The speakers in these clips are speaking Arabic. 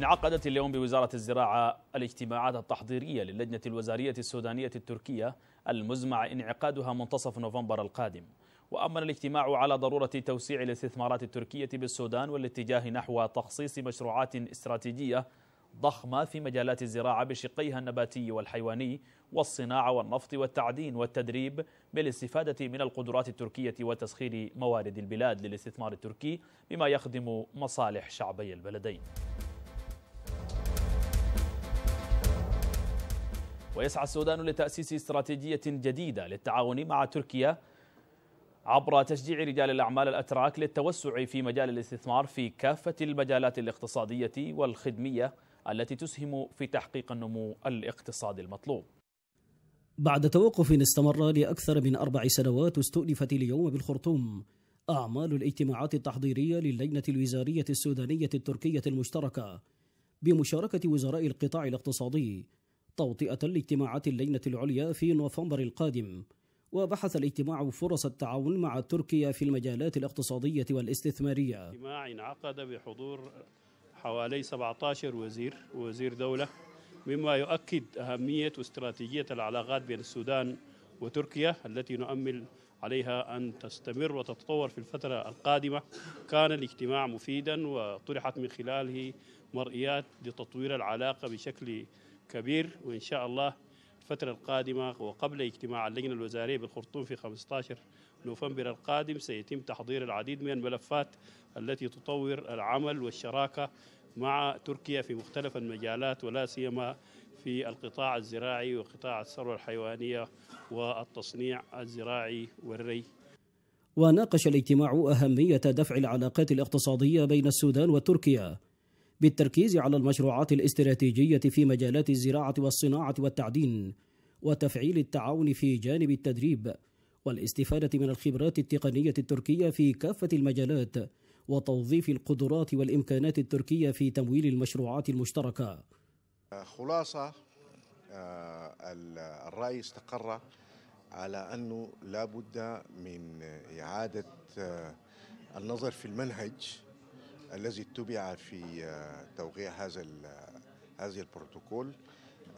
انعقدت اليوم بوزارة الزراعة الاجتماعات التحضيرية للجنة الوزارية السودانية التركية المزمع انعقادها منتصف نوفمبر القادم وأمن الاجتماع على ضرورة توسيع الاستثمارات التركية بالسودان والاتجاه نحو تخصيص مشروعات استراتيجية ضخمة في مجالات الزراعة بشقيها النباتي والحيواني والصناعة والنفط والتعدين والتدريب بالاستفادة من القدرات التركية وتسخير موارد البلاد للاستثمار التركي بما يخدم مصالح شعبي البلدين ويسعى السودان لتأسيس استراتيجية جديدة للتعاون مع تركيا عبر تشجيع رجال الأعمال الأتراك للتوسع في مجال الاستثمار في كافة المجالات الاقتصادية والخدمية التي تسهم في تحقيق النمو الاقتصادي المطلوب بعد توقف استمر لأكثر من أربع سنوات استؤلفت اليوم بالخرطوم أعمال الاجتماعات التحضيرية للجنة الوزارية السودانية التركية المشتركة بمشاركة وزراء القطاع الاقتصادي توطئة لاجتماعات اللجنة العليا في نوفمبر القادم وبحث الاجتماع فرص التعاون مع تركيا في المجالات الاقتصادية والاستثمارية اجتماع انعقد بحضور حوالي 17 وزير ووزير دولة مما يؤكد أهمية واستراتيجية العلاقات بين السودان وتركيا التي نؤمل عليها أن تستمر وتتطور في الفترة القادمة كان الاجتماع مفيدا وطرحت من خلاله مرئيات لتطوير العلاقة بشكل كبير وإن شاء الله الفترة القادمة وقبل اجتماع اللجنة الوزارية بالخرطوم في 15 نوفمبر القادم سيتم تحضير العديد من الملفات التي تطور العمل والشراكة مع تركيا في مختلف المجالات ولا سيما في القطاع الزراعي وقطاع الثروة الحيوانية والتصنيع الزراعي والري وناقش الاجتماع أهمية دفع العلاقات الاقتصادية بين السودان وتركيا بالتركيز على المشروعات الاستراتيجية في مجالات الزراعة والصناعة والتعدين وتفعيل التعاون في جانب التدريب والاستفادة من الخبرات التقنية التركية في كافة المجالات وتوظيف القدرات والإمكانات التركية في تمويل المشروعات المشتركة خلاصة آه، الرأي استقر على أنه لا بد من إعادة آه، النظر في المنهج الذي اتبع في آه، توقيع هذا آه، هذه البروتوكول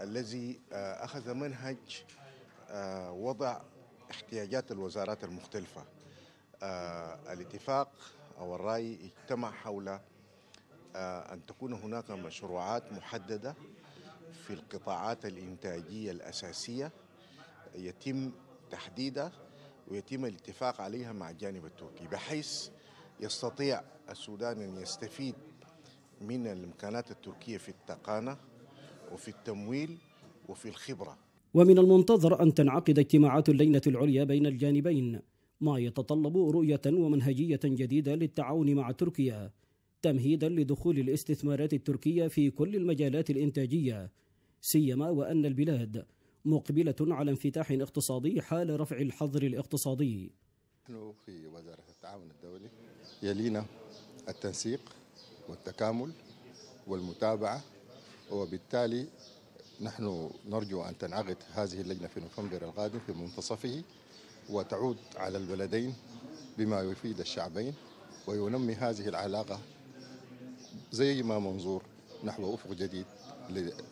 الذي آه، اخذ منهج وضع احتياجات الوزارات المختلفه الاتفاق او الراي اجتمع حول ان تكون هناك مشروعات محدده في القطاعات الانتاجيه الاساسيه يتم تحديدها ويتم الاتفاق عليها مع الجانب التركي بحيث يستطيع السودان أن يستفيد من الإمكانات التركية في التقانة وفي التمويل وفي الخبرة ومن المنتظر أن تنعقد اجتماعات اللجنة العليا بين الجانبين ما يتطلب رؤية ومنهجية جديدة للتعاون مع تركيا تمهيدا لدخول الاستثمارات التركية في كل المجالات الإنتاجية سيما وأن البلاد مقبلة على انفتاح اقتصادي حال رفع الحظر الاقتصادي نحن في وزارة التعاون الدولي يلينا التنسيق والتكامل والمتابعة وبالتالي نحن نرجو أن تنعقد هذه اللجنة في نوفمبر القادم في منتصفه وتعود على البلدين بما يفيد الشعبين وينمي هذه العلاقة زي ما منظور نحو أفق جديد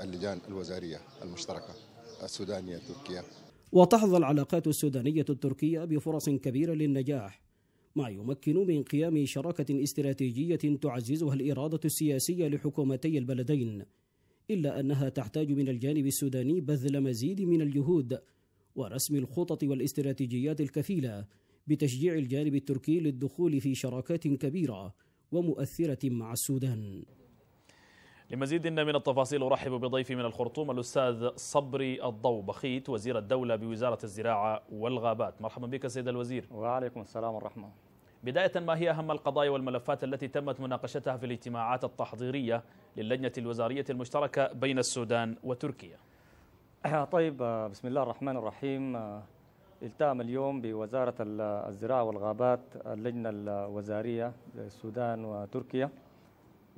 للجان الوزارية المشتركة السودانية تركيا وتحظى العلاقات السودانية التركية بفرص كبيرة للنجاح ما يمكن من قيام شراكة استراتيجية تعززها الإرادة السياسية لحكومتي البلدين إلا أنها تحتاج من الجانب السوداني بذل مزيد من الجهود ورسم الخطط والاستراتيجيات الكفيلة بتشجيع الجانب التركي للدخول في شراكات كبيرة ومؤثرة مع السودان لمزيد من التفاصيل أرحب بضيفي من الخرطوم الأستاذ صبري الضوبخيت وزير الدولة بوزارة الزراعة والغابات مرحبا بك سيد الوزير وعليكم السلام ورحمة بداية ما هي أهم القضايا والملفات التي تمت مناقشتها في الاجتماعات التحضيرية للجنة الوزارية المشتركة بين السودان وتركيا أه، طيب أه، بسم الله الرحمن الرحيم أه، التأم اليوم بوزارة الزراعة والغابات اللجنة الوزارية للسودان وتركيا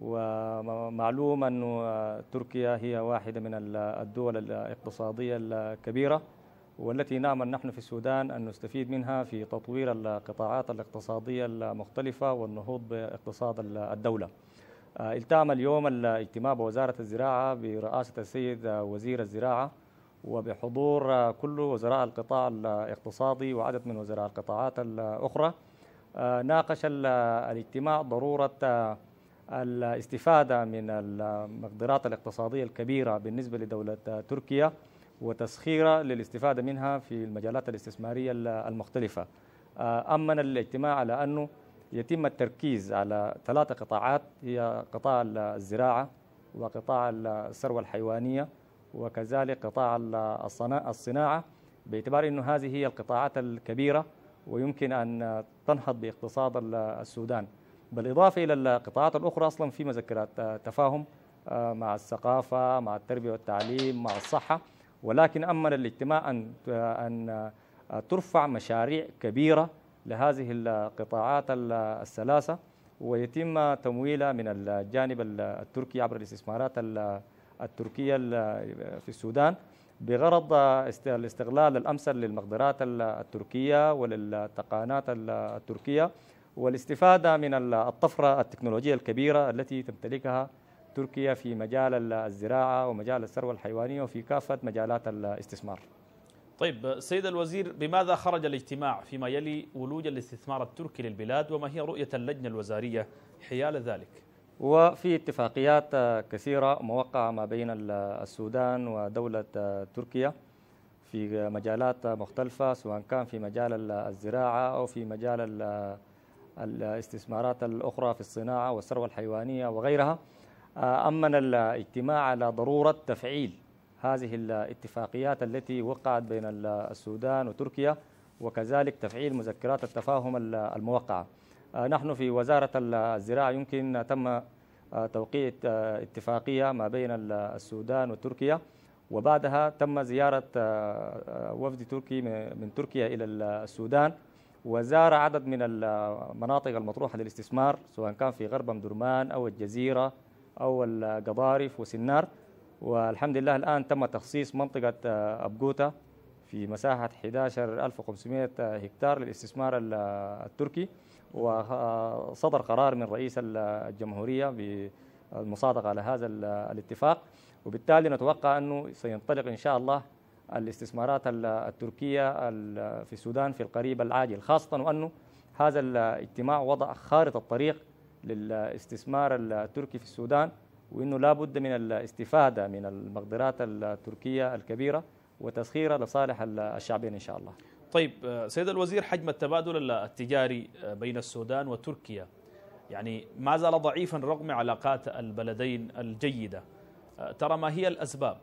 ومعلوم أن تركيا هي واحدة من الدول الاقتصادية الكبيرة والتي نعمل نحن في السودان أن نستفيد منها في تطوير القطاعات الاقتصادية المختلفة والنهوض باقتصاد الدولة آه، التام اليوم الاجتماع بوزارة الزراعة برئاسة السيد وزير الزراعة وبحضور كل وزراء القطاع الاقتصادي وعدد من وزراء القطاعات الأخرى آه، ناقش الاجتماع ضرورة الاستفادة من المقدرات الاقتصادية الكبيرة بالنسبة لدولة تركيا وتسخيرها للاستفادة منها في المجالات الاستثمارية المختلفة آه، أمن الاجتماع على أنه يتم التركيز على ثلاثة قطاعات هي قطاع الزراعة وقطاع الثروة الحيوانية وكذلك قطاع الصناعة باعتبار أنه هذه هي القطاعات الكبيرة ويمكن أن تنهض باقتصاد السودان بالاضافه الى القطاعات الاخرى اصلا في مذكرات آه، تفاهم آه، مع الثقافه مع التربيه والتعليم مع الصحه ولكن أمل الاجتماع ان آه، ان ترفع مشاريع كبيره لهذه القطاعات الثلاثه ويتم تمويلها من الجانب التركي عبر الاستثمارات التركيه في السودان بغرض الاستغلال الامثل للمقدرات التركيه وللتقانات التركيه والاستفادة من الطفرة التكنولوجية الكبيرة التي تمتلكها تركيا في مجال الزراعة ومجال الثروة الحيوانية وفي كافة مجالات الاستثمار طيب سيد الوزير بماذا خرج الاجتماع فيما يلي ولوج الاستثمار التركي للبلاد وما هي رؤية اللجنة الوزارية حيال ذلك وفي اتفاقيات كثيرة موقعة ما بين السودان ودولة تركيا في مجالات مختلفة سواء كان في مجال الزراعة أو في مجال الاستثمارات الأخرى في الصناعة والثروة الحيوانية وغيرها آه، أمن الاجتماع على ضرورة تفعيل هذه الاتفاقيات التي وقعت بين السودان وتركيا وكذلك تفعيل مذكرات التفاهم الموقعة آه، نحن في وزارة الزراعة يمكن تم آه، توقيع اتفاقية ما بين السودان وتركيا وبعدها تم زيارة وفد تركي من تركيا إلى السودان وزار عدد من المناطق المطروحة للاستثمار سواء كان في غرب درمان أو الجزيرة أو القضارف وسنار والحمد لله الآن تم تخصيص منطقة آه، أبقوتة في مساحة 11500 آه، هكتار للاستثمار آه، التركي وصدر قرار من رئيس الجمهورية بالمصادقة على هذا الاتفاق وبالتالي نتوقع أنه سينطلق إن شاء الله الاستثمارات التركية في السودان في القريب العاجل خاصة وأنه هذا الاجتماع وضع خارطة الطريق للاستثمار التركي في السودان وأنه لا بد من الاستفادة من المقدرات التركية الكبيرة وتسخيرها لصالح الشعبين إن شاء الله طيب سيد الوزير حجم التبادل التجاري آه، بين السودان وتركيا يعني ما زال ضعيفا رغم علاقات البلدين الجيدة آه، ترى ما هي الأسباب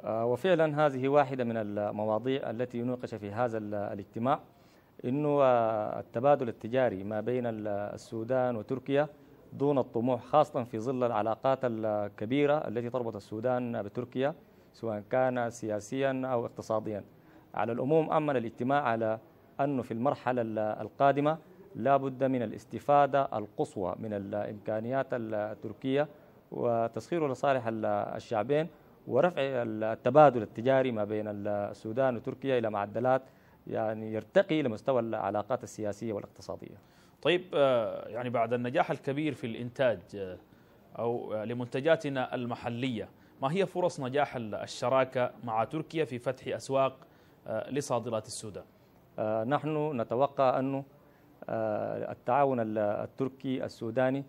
آه، وفعلا هذه واحدة من المواضيع التي نوقش في هذا الاجتماع انه آه، التبادل التجاري ما بين السودان وتركيا دون الطموح خاصة في ظل العلاقات الكبيرة التي تربط السودان بتركيا سواء كان سياسيا أو اقتصاديا على العموم أمن الاجتماع على أنه في المرحلة القادمة لا بد من الاستفادة القصوى من الإمكانيات التركية وتسخيره لصالح الشعبين ورفع التبادل التجاري ما بين السودان وتركيا إلى معدلات يعني يرتقي لمستوى العلاقات السياسية والاقتصادية طيب آه، يعني بعد النجاح الكبير في الإنتاج آه، أو آه، لمنتجاتنا المحلية ما هي فرص نجاح الشراكة مع تركيا في فتح أسواق لصادرات السودان نحن نتوقع أنه التعاون التركي السوداني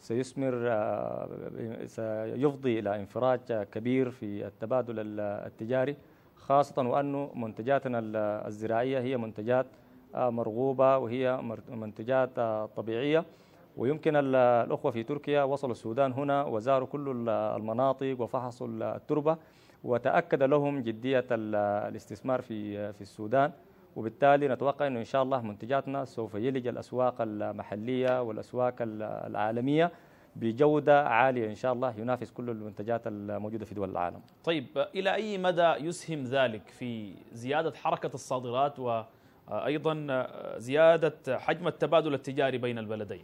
سيثمر آه، سيفضي إلى انفراج كبير في التبادل التجاري خاصة وأن منتجاتنا الزراعية هي منتجات آه، مرغوبة وهي منتجات آه، طبيعية ويمكن الأخوة في تركيا وصلوا السودان هنا وزاروا كل المناطق وفحصوا التربة وتأكد لهم جدية الاستثمار في في السودان وبالتالي نتوقع انه ان شاء الله منتجاتنا سوف يلج الاسواق المحليه والاسواق العالميه بجوده عاليه ان شاء الله ينافس كل المنتجات الموجوده في دول العالم. طيب الى اي مدى يسهم ذلك في زياده حركه الصادرات وايضا زياده حجم التبادل التجاري بين البلدين؟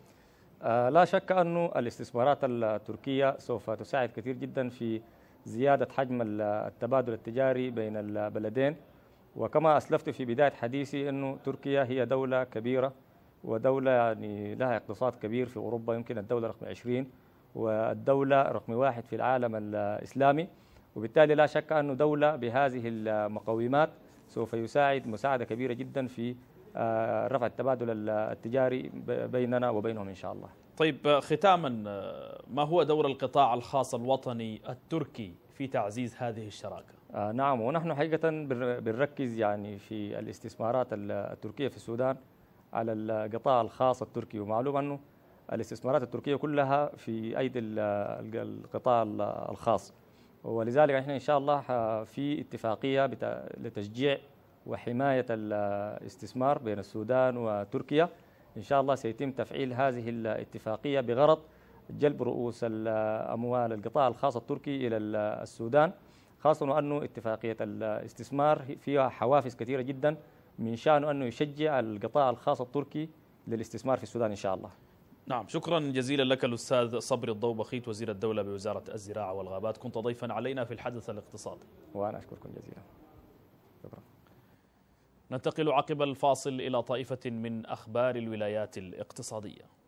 آه، لا شك انه الاستثمارات التركيه سوف تساعد كثير جدا في زياده حجم التبادل التجاري بين البلدين وكما أسلفت في بداية حديثي أنه تركيا هي دولة كبيرة ودولة يعني لها اقتصاد كبير في أوروبا يمكن الدولة رقم 20 والدولة رقم واحد في العالم الإسلامي وبالتالي لا شك أن دولة بهذه المقومات سوف يساعد مساعدة كبيرة جدا في آه، رفع التبادل التجاري بيننا وبينهم إن شاء الله طيب آه، ختاما آه، ما هو دور القطاع الخاص الوطني التركي في تعزيز هذه الشراكة؟ آه نعم ونحن حقيقة بنركز يعني في الاستثمارات التركية في السودان على القطاع الخاص التركي ومعلوم أنه الاستثمارات التركية كلها في أيدي القطاع الخاص ولذلك احنا ان شاء الله في اتفاقيه لتشجيع وحمايه الاستثمار بين السودان وتركيا ان شاء الله سيتم تفعيل هذه الاتفاقيه بغرض جلب رؤوس الاموال القطاع الخاص التركي الى السودان خاصة وأنه اتفاقية الاستثمار فيها حوافز كثيرة جدا من شأنه أنه يشجع القطاع الخاص التركي للاستثمار في السودان إن شاء الله نعم شكرا جزيلا لك الأستاذ صبري الضوبخيت وزير الدولة بوزارة الزراعة والغابات كنت ضيفا علينا في الحدث الاقتصادي وأنا أشكركم جزيلا شكرا ننتقل عقب الفاصل إلى طائفة من أخبار الولايات الاقتصادية